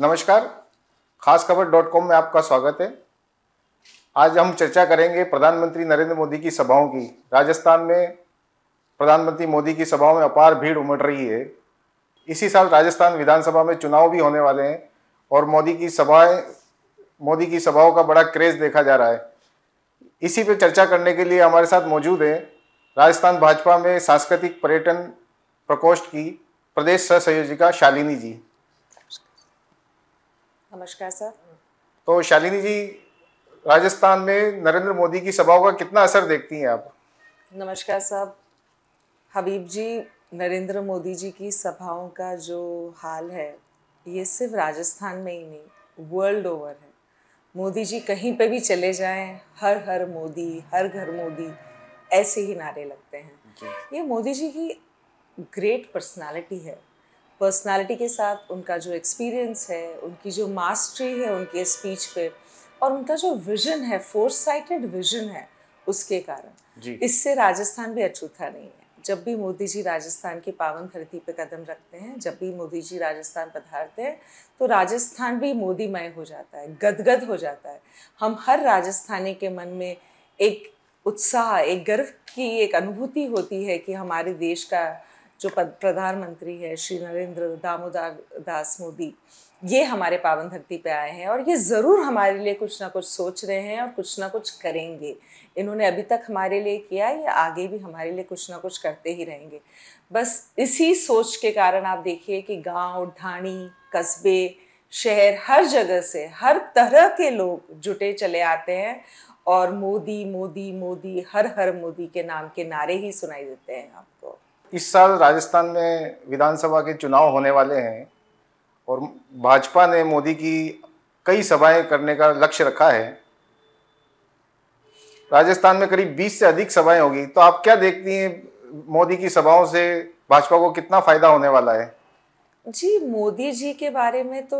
नमस्कार खास खबर डॉट कॉम में आपका स्वागत है आज हम चर्चा करेंगे प्रधानमंत्री नरेंद्र मोदी की सभाओं की राजस्थान में प्रधानमंत्री मोदी की सभाओं में अपार भीड़ उमड़ रही है इसी साल राजस्थान विधानसभा में चुनाव भी होने वाले हैं और मोदी की सभाएं मोदी की सभाओं का बड़ा क्रेज देखा जा रहा है इसी पर चर्चा करने के लिए हमारे साथ मौजूद है राजस्थान भाजपा में सांस्कृतिक पर्यटन प्रकोष्ठ की प्रदेश सह संयोजिका शालिनी जी नमस्कार सर तो शालिनी जी राजस्थान में नरेंद्र मोदी की सभाओं का कितना असर देखती हैं आप नमस्कार साहब हबीब जी नरेंद्र मोदी जी की सभाओं का जो हाल है ये सिर्फ राजस्थान में ही नहीं वर्ल्ड ओवर है मोदी जी कहीं पे भी चले जाएं हर हर मोदी हर घर मोदी ऐसे ही नारे लगते हैं ये मोदी जी की ग्रेट पर्सनालिटी है पर्सनालिटी के साथ उनका जो एक्सपीरियंस है उनकी जो मास्टरी है उनके स्पीच पे और उनका जो विजन है फोर्स साइटेड विजन है उसके कारण इससे राजस्थान भी अछूता नहीं है जब भी मोदी जी राजस्थान की पावन धरती पे कदम रखते हैं जब भी मोदी जी राजस्थान पधारते हैं तो राजस्थान भी मोदीमय हो जाता है गदगद हो जाता है हम हर राजस्थानी के मन में एक उत्साह एक गर्व की एक अनुभूति होती है कि हमारे देश का जो प्रधानमंत्री है श्री नरेंद्र दामोदर दास मोदी ये हमारे पावन धरती पे आए हैं और ये ज़रूर हमारे लिए कुछ ना कुछ सोच रहे हैं और कुछ ना कुछ करेंगे इन्होंने अभी तक हमारे लिए किया ये आगे भी हमारे लिए कुछ ना कुछ करते ही रहेंगे बस इसी सोच के कारण आप देखिए कि गांव ढाणी कस्बे शहर हर जगह से हर तरह के लोग जुटे चले आते हैं और मोदी मोदी मोदी हर हर मोदी के नाम के नारे ही सुनाई देते हैं आपको इस साल राजस्थान में विधानसभा के चुनाव होने वाले हैं और भाजपा ने मोदी की कई सभाएं करने का लक्ष्य रखा है राजस्थान में करीब 20 से अधिक सभाएं होगी तो आप क्या देखती हैं मोदी की सभाओं से भाजपा को कितना फायदा होने वाला है जी मोदी जी के बारे में तो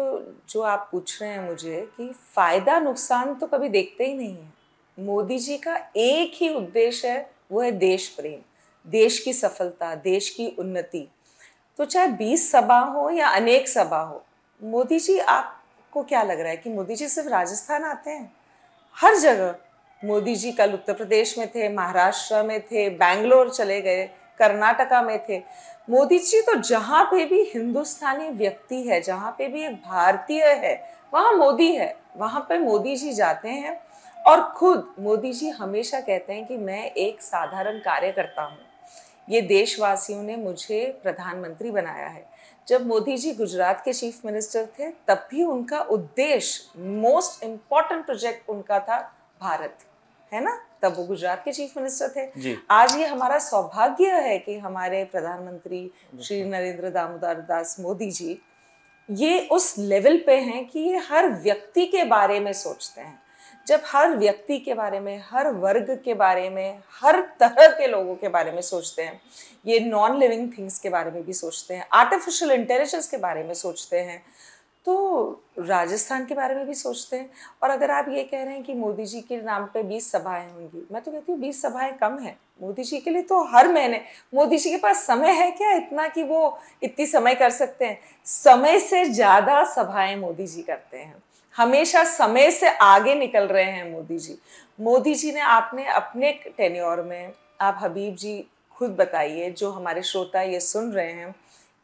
जो आप पूछ रहे हैं मुझे कि फायदा नुकसान तो कभी देखते ही नहीं है मोदी जी का एक ही उद्देश्य है वो है देश प्रेम देश की सफलता देश की उन्नति तो चाहे बीस सभा हो या अनेक सभा हो मोदी जी आपको क्या लग रहा है कि मोदी जी सिर्फ राजस्थान आते हैं हर जगह मोदी जी कल उत्तर प्रदेश में थे महाराष्ट्र में थे बैंगलोर चले गए कर्नाटका में थे मोदी जी तो जहाँ पे भी हिंदुस्तानी व्यक्ति है जहाँ पे भी एक भारतीय है वहाँ मोदी है वहाँ पे मोदी जी जाते हैं और खुद मोदी जी हमेशा कहते हैं कि मैं एक साधारण कार्यकर्ता हूँ ये देशवासियों ने मुझे प्रधानमंत्री बनाया है जब मोदी जी गुजरात के चीफ मिनिस्टर थे तब भी उनका उद्देश्य मोस्ट इम्पॉर्टेंट प्रोजेक्ट उनका था भारत है ना तब वो गुजरात के चीफ मिनिस्टर थे आज ये हमारा सौभाग्य है कि हमारे प्रधानमंत्री श्री नरेंद्र दामोदर दास मोदी जी ये उस लेवल पे हैं कि ये हर व्यक्ति के बारे में सोचते हैं जब हर व्यक्ति के बारे में हर वर्ग के बारे में हर तरह के लोगों के बारे में सोचते हैं ये नॉन लिविंग थिंग्स के बारे में भी सोचते हैं आर्टिफिशियल इंटेलिजेंस के बारे में सोचते हैं तो राजस्थान के बारे में भी सोचते हैं और अगर आप ये कह रहे हैं कि मोदी जी के नाम पे 20 सभाएं होंगी मैं तो कहती हूँ बीस सभाएं कम है मोदी जी के लिए तो हर महीने मोदी जी के पास समय है क्या इतना कि वो इतनी समय कर सकते हैं समय से ज़्यादा सभाएं मोदी जी करते हैं हमेशा समय से आगे निकल रहे हैं मोदी जी मोदी जी ने आपने अपने टेन्योर में आप हबीब जी खुद बताइए जो हमारे श्रोता ये सुन रहे हैं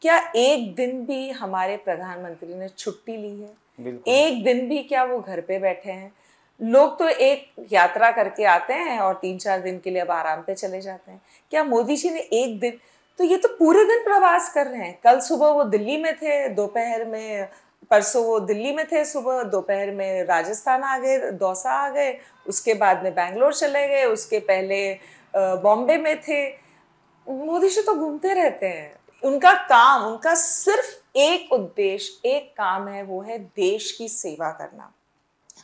क्या एक दिन भी हमारे प्रधानमंत्री ने छुट्टी ली है एक दिन भी क्या वो घर पे बैठे हैं लोग तो एक यात्रा करके आते हैं और तीन चार दिन के लिए अब आराम पे चले जाते हैं क्या मोदी जी ने एक दिन तो ये तो पूरे दिन प्रवास कर रहे हैं कल सुबह वो दिल्ली में थे दोपहर में परसों वो दिल्ली में थे सुबह दोपहर में राजस्थान आ गए दौसा आ गए उसके बाद में बैंगलोर चले गए उसके पहले बॉम्बे में थे मोदी जी तो घूमते रहते हैं उनका काम उनका सिर्फ एक उद्देश्य एक काम है वो है देश की सेवा करना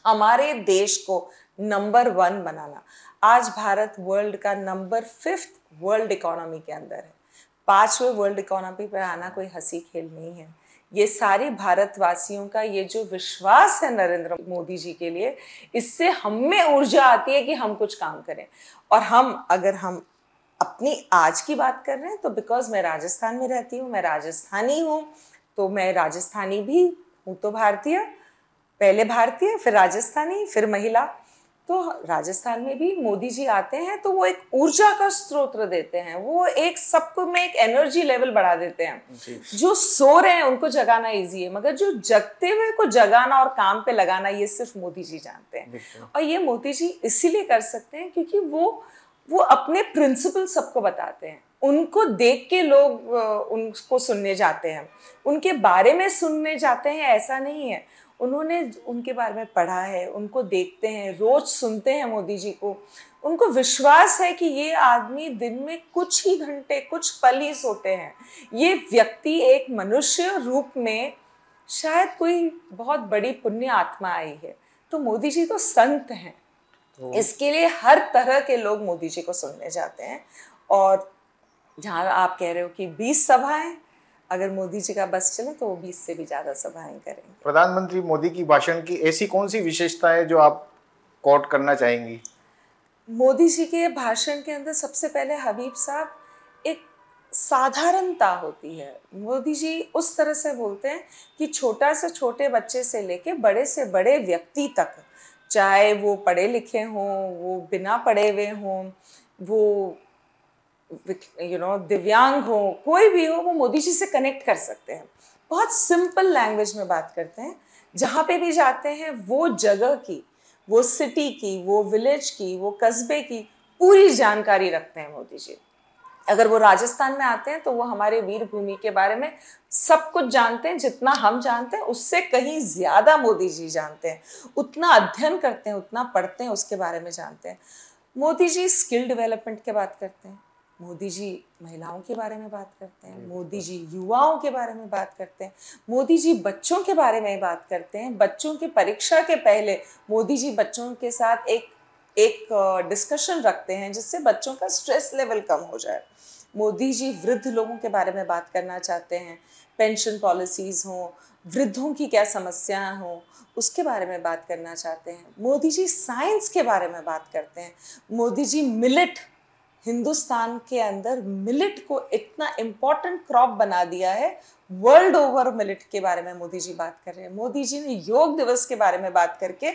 हमारे देश को नंबर वन बनाना आज भारत वर्ल्ड का नंबर फिफ्थ वर्ल्ड इकोनॉमी के अंदर है पांचवें वर्ल्ड इकोनॉमी पर आना कोई हंसी खेल नहीं है ये सारे भारतवासियों का ये जो विश्वास है नरेंद्र मोदी जी के लिए इससे हम में ऊर्जा आती है कि हम कुछ काम करें और हम अगर हम अपनी आज की बात कर रहे हैं तो बिकॉज मैं राजस्थान में रहती हूँ मैं राजस्थानी हूँ तो मैं राजस्थानी भी हूँ तो भारतीय पहले भारतीय फिर राजस्थानी फिर महिला तो राजस्थान में भी मोदी जी आते हैं तो वो एक ऊर्जा का स्रोत देते हैं वो एक सबको में एक एनर्जी लेवल बढ़ा देते हैं जो सो रहे हैं उनको जगाना इजी है मगर जो जगते हुए को जगाना और काम पे लगाना ये सिर्फ मोदी जी जानते हैं और ये मोदी जी इसीलिए कर सकते हैं क्योंकि वो वो अपने प्रिंसिपल सबको बताते हैं उनको देख के लोग उनको सुनने जाते हैं उनके बारे में सुनने जाते हैं ऐसा नहीं है उन्होंने उनके बारे में पढ़ा है उनको देखते हैं रोज सुनते हैं मोदी जी को उनको विश्वास है कि ये आदमी दिन में कुछ ही घंटे कुछ पल ही सोते हैं ये व्यक्ति एक मनुष्य रूप में शायद कोई बहुत बड़ी पुण्य आत्मा आई है तो मोदी जी तो संत हैं तो इसके लिए हर तरह के लोग मोदी जी को सुनने जाते हैं और जहाँ आप कह रहे हो कि बीस सभाएं अगर मोदी जी का बस चले तो वो बीस से भी ज्यादा सभाएं करेंगे प्रधानमंत्री मोदी की भाषण की ऐसी कौन सी विशेषता है जो आप कोट करना चाहेंगी मोदी जी के भाषण के अंदर सबसे पहले हबीब साहब एक साधारणता होती है मोदी जी उस तरह से बोलते हैं कि छोटा से छोटे बच्चे से लेके बड़े से बड़े व्यक्ति तक चाहे वो पढ़े लिखे हों वो बिना पढ़े हुए हों वो यू नो दिव्यांग हो कोई भी हो वो मोदी जी से कनेक्ट कर सकते हैं बहुत सिंपल लैंग्वेज में बात करते हैं जहाँ पे भी जाते हैं वो जगह की वो सिटी की वो विलेज की वो कस्बे की पूरी जानकारी रखते हैं मोदी जी अगर वो राजस्थान में आते हैं तो वो हमारे वीर भूमि के बारे में सब कुछ जानते हैं जितना हम जानते हैं उससे कहीं ज़्यादा मोदी जी जानते हैं उतना अध्ययन करते हैं उतना पढ़ते हैं उसके बारे में जानते हैं मोदी जी स्किल डेवलपमेंट के बात करते हैं मोदी जी महिलाओं के बारे में बात करते हैं मोदी जी युवाओं के बारे में बात करते हैं मोदी जी बच्चों के बारे में बात करते हैं बच्चों के परीक्षा के पहले मोदी जी बच्चों के साथ एक एक डिस्कशन रखते हैं जिससे बच्चों का स्ट्रेस लेवल कम हो जाए मोदी जी वृद्ध लोगों के बारे में बात करना चाहते हैं पेंशन पॉलिसीज़ हों वृद्धों की क्या समस्याएं हों उसके बारे में बात करना चाहते हैं मोदी जी साइंस के बारे में बात करते हैं मोदी जी मिलिट हिंदुस्तान के अंदर मिलिट को इतना इम्पोर्टेंट क्रॉप बना दिया है वर्ल्ड ओवर मिलिट के बारे में मोदी जी बात कर रहे हैं मोदी जी ने योग दिवस के बारे में बात करके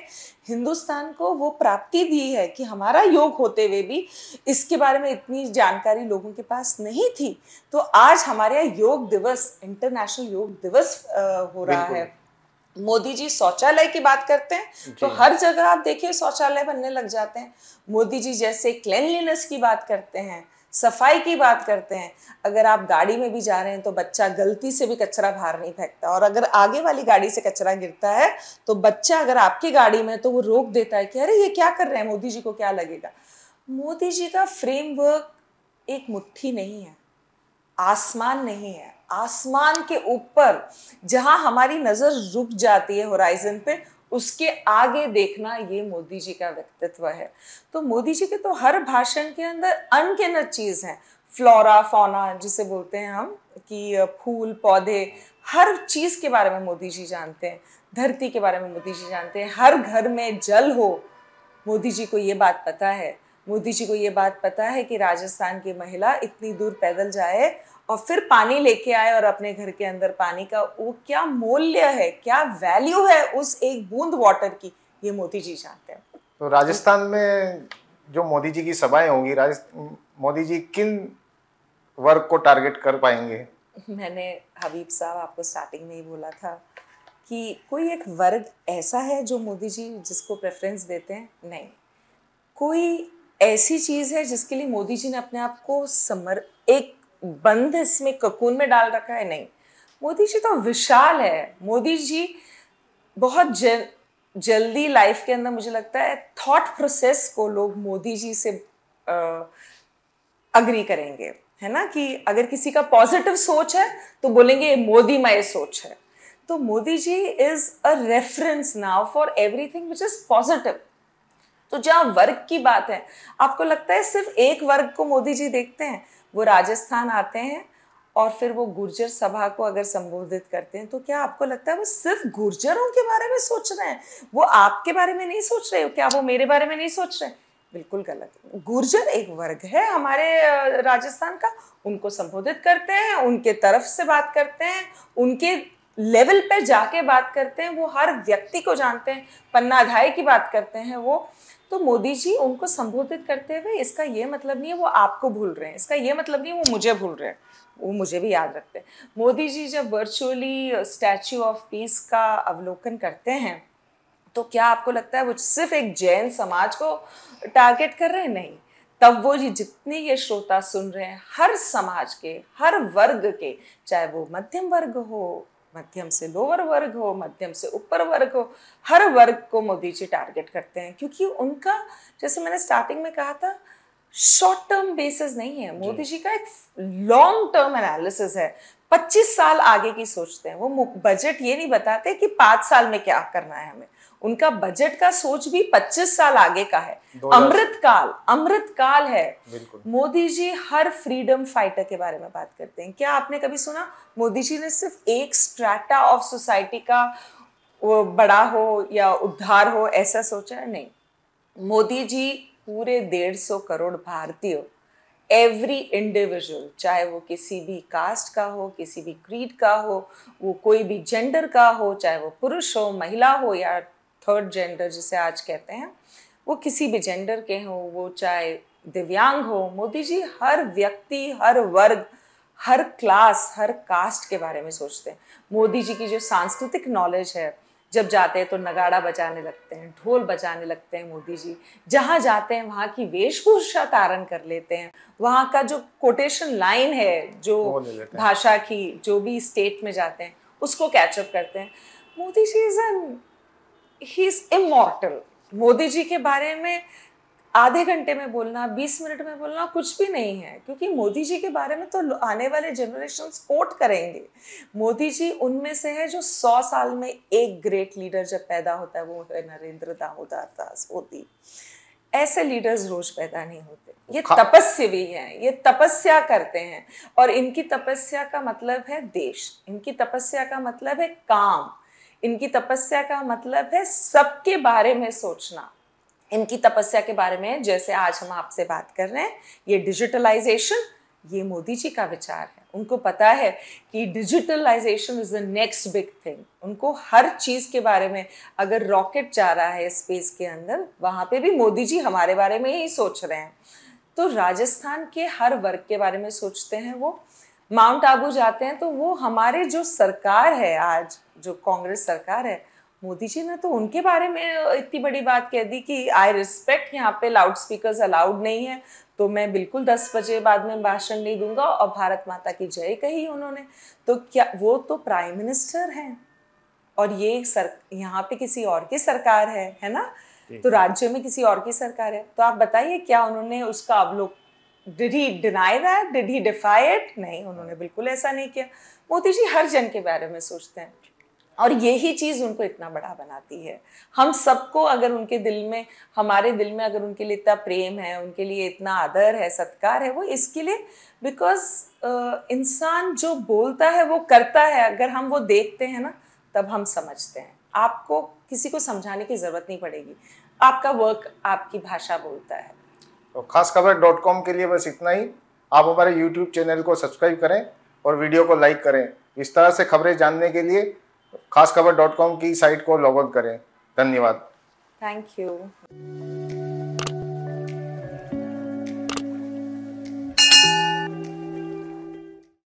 हिंदुस्तान को वो प्राप्ति दी है कि हमारा योग होते हुए भी इसके बारे में इतनी जानकारी लोगों के पास नहीं थी तो आज हमारे यहाँ योग दिवस इंटरनेशनल योग दिवस हो रहा है मोदी जी शौचालय की बात करते हैं तो हर जगह आप देखिए शौचालय बनने लग जाते हैं मोदी जी जैसे क्लेनलीनेस की बात करते हैं सफाई की बात करते हैं अगर आप गाड़ी में भी जा रहे हैं तो बच्चा गलती से भी कचरा बाहर नहीं फेंकता और अगर आगे वाली गाड़ी से कचरा गिरता है तो बच्चा अगर आपकी गाड़ी में तो वो रोक देता है कि अरे ये क्या कर रहे हैं मोदी जी को क्या लगेगा मोदी जी का फ्रेमवर्क एक मुट्ठी नहीं है आसमान नहीं है आसमान के ऊपर जहां हमारी नज़र रुक जाती है होराइजन पे उसके आगे देखना ये मोदी जी का व्यक्तित्व है तो मोदी जी के तो हर भाषण के अंदर अनगिनत चीज़ है फ्लोरा फोना जिसे बोलते हैं हम कि फूल पौधे हर चीज़ के बारे में मोदी जी जानते हैं धरती के बारे में मोदी जी जानते हैं हर घर में जल हो मोदी जी को ये बात पता है मोदी जी को ये बात पता है कि राजस्थान की महिला इतनी दूर पैदल जाए और फिर पानी लेके आए और अपने घर के अंदर पानी का वो क्या मूल्य है क्या वैल्यू है उस एक बूंद वाटर की ये मोदी जी जानते हैं तो राजस्थान में जो मोदी जी की सभाएं होंगी मोदी जी किन वर्ग को टारगेट कर पाएंगे मैंने हबीब साहब आपको स्टार्टिंग में ही बोला था कि कोई एक वर्ग ऐसा है जो मोदी जी जिसको प्रेफरेंस देते हैं नहीं कोई ऐसी चीज़ है जिसके लिए मोदी जी ने अपने आप को समर एक बंद इसमें ककून में डाल रखा है नहीं मोदी जी तो विशाल है मोदी जी बहुत जल जल्दी लाइफ के अंदर मुझे लगता है थॉट प्रोसेस को लोग मोदी जी से अग्री करेंगे है ना कि अगर किसी का पॉजिटिव सोच है तो बोलेंगे मोदी माय सोच है तो Modi ji is a reference now for everything which is positive तो जहां वर्ग की बात है आपको लगता है सिर्फ एक वर्ग को मोदी जी देखते हैं वो राजस्थान आते हैं और फिर वो गुर्जर सभा को अगर संबोधित करते हैं तो क्या आपको लगता है वो सिर्फ गुर्जरों के बारे में सोच रहे हैं वो आपके बारे में नहीं सोच रहे हो क्या वो मेरे बारे में नहीं सोच रहे हैं बिल्कुल गलत गुर्जर एक वर्ग है हमारे राजस्थान का उनको संबोधित करते हैं उनके तरफ से बात करते हैं उनके लेवल पे जाके बात करते हैं वो हर व्यक्ति को जानते हैं पन्नाधाय की बात करते हैं वो तो मोदी जी उनको संबोधित करते हुए इसका ये मतलब नहीं है वो आपको भूल रहे हैं इसका ये मतलब नहीं है वो मुझे भूल रहे हैं वो मुझे भी याद रखते हैं मोदी जी जब वर्चुअली स्टैचू ऑफ पीस का अवलोकन करते हैं तो क्या आपको लगता है वो सिर्फ एक जैन समाज को टारगेट कर रहे हैं नहीं तब वो जी जितने ये श्रोता सुन रहे हैं हर समाज के हर वर्ग के चाहे वो मध्यम वर्ग हो मध्यम से लोअर वर्ग हो मध्यम से ऊपर वर्ग हो हर वर्ग को मोदी जी टारगेट करते हैं क्योंकि उनका जैसे मैंने स्टार्टिंग में कहा था शॉर्ट टर्म बेसिस नहीं है मोदी जी का एक लॉन्ग टर्म एनालिसिस है 25 साल आगे की सोचते हैं वो बजट ये नहीं बताते कि पाँच साल में क्या करना है हमें उनका बजट का सोच भी 25 साल आगे का है अमृत काल अमृत काल है मोदी जी हर फ्रीडम फाइटर के बारे में बात करते हैं क्या आपने कभी सुना मोदी जी ने सिर्फ एक स्ट्राटा ऑफ सोसाइटी का बड़ा हो या उद्धार हो ऐसा सोचा है नहीं मोदी जी पूरे डेढ़ सौ करोड़ भारतीय एवरी इंडिविजुअल चाहे वो किसी भी कास्ट का हो किसी भी क्रीड का हो वो कोई भी जेंडर का हो चाहे वो पुरुष हो महिला हो या थर्ड जेंडर जिसे आज कहते हैं वो किसी भी जेंडर के हों वो चाहे दिव्यांग हो मोदी जी हर व्यक्ति हर वर्ग हर क्लास हर कास्ट के बारे में सोचते हैं मोदी जी की जो सांस्कृतिक नॉलेज है जब जाते हैं तो नगाड़ा बजाने लगते हैं ढोल बजाने लगते हैं मोदी जी जहाँ जाते हैं वहाँ की वेशभूषा तारण कर लेते हैं वहाँ का जो कोटेशन लाइन है जो भाषा की जो भी स्टेट में जाते हैं उसको कैचअप करते हैं Modi ji is an he is immortal Modi ji के बारे में आधे घंटे में बोलना बीस मिनट में बोलना कुछ भी नहीं है क्योंकि मोदी जी के बारे में तो आने वाले जनरेशन कोट करेंगे मोदी जी उनमें से है जो सौ साल में एक ग्रेट लीडर जब पैदा होता है वो है नरेंद्र दामोदर दास मोदी ऐसे लीडर्स रोज पैदा नहीं होते ये हाँ। तपस्या भी हैं ये तपस्या करते हैं और इनकी तपस्या का मतलब है देश इनकी तपस्या का मतलब है काम इनकी तपस्या का मतलब है सबके बारे में सोचना इनकी तपस्या के बारे में जैसे आज हम आपसे बात कर रहे हैं ये डिजिटलाइजेशन ये मोदी जी का विचार है उनको पता है कि digitalization is the next big thing उनको हर चीज़ के बारे में अगर रॉकेट जा रहा है स्पेस के अंदर वहां पे भी मोदी जी हमारे बारे में ही सोच रहे हैं तो राजस्थान के हर वर्ग के बारे में सोचते हैं वो माउंट आबू जाते हैं तो वो हमारे जो सरकार है आज जो कांग्रेस सरकार है मोदी जी ने तो उनके बारे में इतनी बड़ी बात कह दी कि आई रिस्पेक्ट यहाँ पे लाउड स्पीकर अलाउड नहीं है तो मैं बिल्कुल दस बजे बाद में भाषण नहीं दूंगा और भारत माता की जय कही उन्होंने तो क्या वो तो प्राइम मिनिस्टर हैं और ये सर यहाँ पे किसी और की सरकार है है ना तो राज्य में किसी और की सरकार है तो आप बताइए क्या उन्होंने उसका अवलोक did he deny that did he defy it नहीं उन्होंने बिल्कुल ऐसा नहीं किया मोदी जी हर जन के बारे में सोचते हैं और यही चीज़ उनको इतना बड़ा बनाती है हम सबको अगर उनके दिल में हमारे दिल में अगर उनके लिए इतना प्रेम है उनके लिए इतना आदर है सत्कार है वो इसके लिए बिकॉज इंसान जो बोलता है वो करता है अगर हम वो देखते हैं ना तब हम समझते हैं आपको किसी को समझाने की ज़रूरत नहीं पड़ेगी आपका वर्क आपकी भाषा बोलता है तो खास खबर डॉट कॉम के लिए बस इतना ही आप हमारे यूट्यूब चैनल को सब्सक्राइब करें और वीडियो को लाइक करें इस तरह से खबरें जानने के लिए खास खबर डॉट कॉम की साइट को लॉग करें धन्यवाद थैंक यू